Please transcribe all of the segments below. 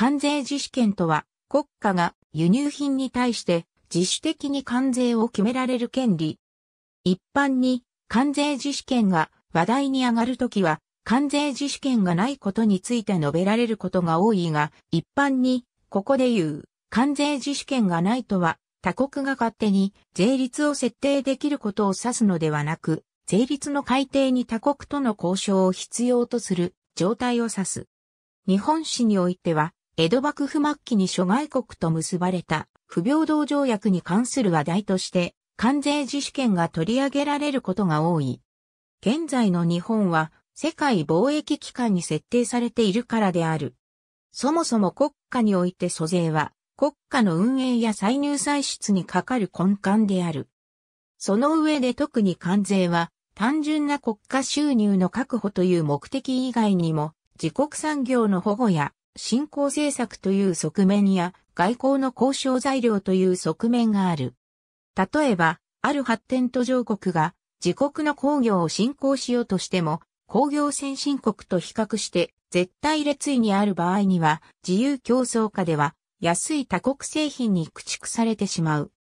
関税自主権とは、国家が輸入品に対して自主的に関税を決められる権利。一般に関税自主権が話題に上がるときは、関税自主権がないことについて述べられることが多いが、一般に、ここで言う、関税自主権がないとは、他国が勝手に税率を設定できることを指すのではなく、税率の改定に他国との交渉を必要とする状態を指す。日本史においては、江戸幕府末期に諸外国と結ばれた不平等条約に関する話題として、関税自主権が取り上げられることが多い。現在の日本は世界貿易機関に設定されているからである。そもそも国家において租税は国家の運営や歳入歳出にかかる根幹である。その上で特に関税は単純な国家収入の確保という目的以外にも自国産業の保護や振興政策という側面や外交の交渉材料という側面がある。例えば、ある発展途上国が自国の工業を振興しようとしても、工業先進国と比較して絶対列位にある場合には、自由競争下では安い他国製品に駆逐されてしまう。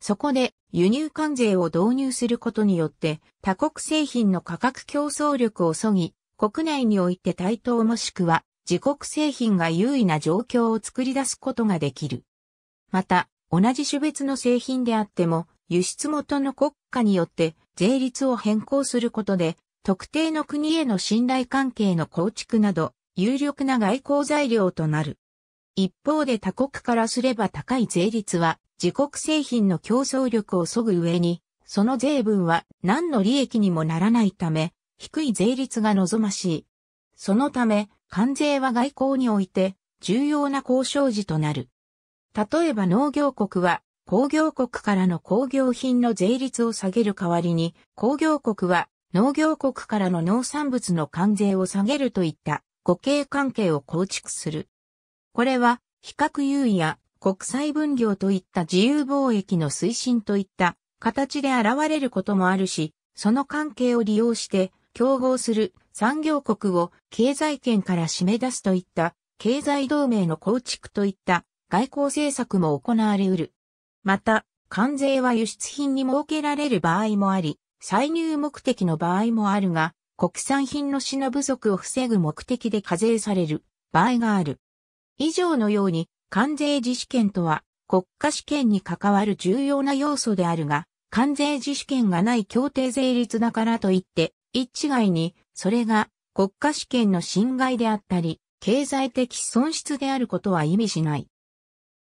そこで輸入関税を導入することによって他国製品の価格競争力をそぎ、国内において対等もしくは自国製品が優位な状況を作り出すことができる。また、同じ種別の製品であっても、輸出元の国家によって税率を変更することで、特定の国への信頼関係の構築など、有力な外交材料となる。一方で他国からすれば高い税率は、自国製品の競争力を削ぐ上に、その税分は何の利益にもならないため、低い税率が望ましい。そのため、関税は外交において重要な交渉時となる。例えば農業国は工業国からの工業品の税率を下げる代わりに、工業国は農業国からの農産物の関税を下げるといった互恵関係を構築する。これは比較優位や国際分業といった自由貿易の推進といった形で現れることもあるし、その関係を利用して競合する産業国を経済圏から締め出すといった経済同盟の構築といった外交政策も行われうる。また、関税は輸出品に設けられる場合もあり、歳入目的の場合もあるが、国産品の品不足を防ぐ目的で課税される場合がある。以上のように、関税自主権とは国家試験に関わる重要な要素であるが、関税自主権がない協定税率だからといって、一概にそれが国家主権の侵害であったり、経済的損失であることは意味しない。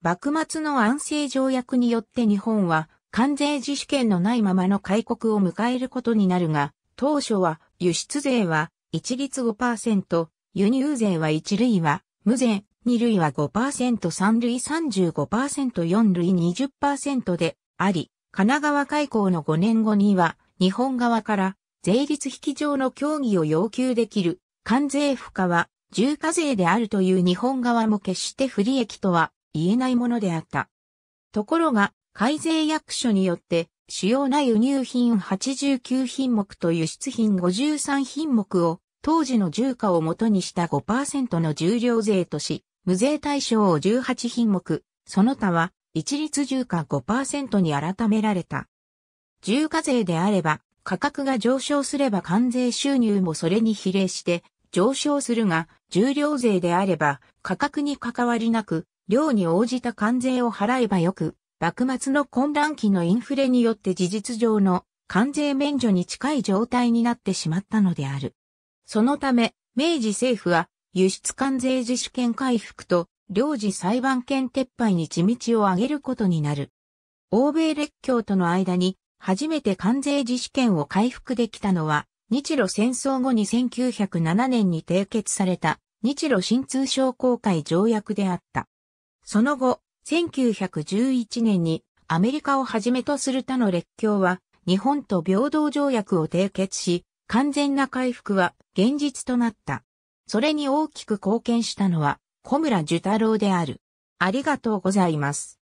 幕末の安政条約によって日本は関税自主権のないままの開国を迎えることになるが、当初は輸出税は一律5%、輸入税は一類は無税、二類は5%、三類35%、四類20%であり、神奈川開港の5年後には日本側から税率引き上の協議を要求できる関税負荷は重課税であるという日本側も決して不利益とは言えないものであった。ところが、改税役所によって主要な輸入品89品目と輸出品53品目を当時の重価をもとにした5%の重量税とし、無税対象を18品目、その他は一律重価5%に改められた。重課税であれば、価格が上昇すれば関税収入もそれに比例して上昇するが、重量税であれば価格に関わりなく、量に応じた関税を払えばよく、幕末の混乱期のインフレによって事実上の関税免除に近い状態になってしまったのである。そのため、明治政府は輸出関税自主権回復と領事裁判権撤廃に地道を上げることになる。欧米列強との間に初めて関税自主権を回復できたのは、日露戦争後に1907年に締結された日露新通商公会条約であった。その後、1911年にアメリカをはじめとする他の列強は日本と平等条約を締結し、完全な回復は現実となった。それに大きく貢献したのは小村寿太郎である。ありがとうございます。